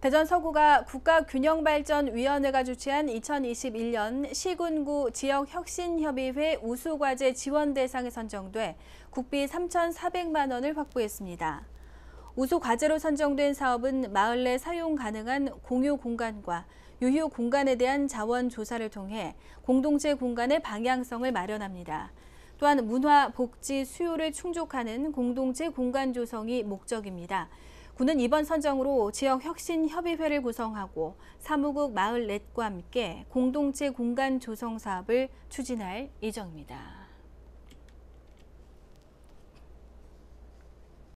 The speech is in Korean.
대전 서구가 국가균형발전위원회가 주최한 2021년 시군구 지역혁신협의회 우수과제 지원 대상에 선정돼 국비 3,400만 원을 확보했습니다. 우수과제로 선정된 사업은 마을 내 사용 가능한 공유 공간과 유휴 공간에 대한 자원 조사를 통해 공동체 공간의 방향성을 마련합니다. 또한 문화, 복지, 수요를 충족하는 공동체 공간 조성이 목적입니다. 군은 이번 선정으로 지역 혁신협의회를 구성하고 사무국 마을 넷과 함께 공동체 공간 조성 사업을 추진할 예정입니다.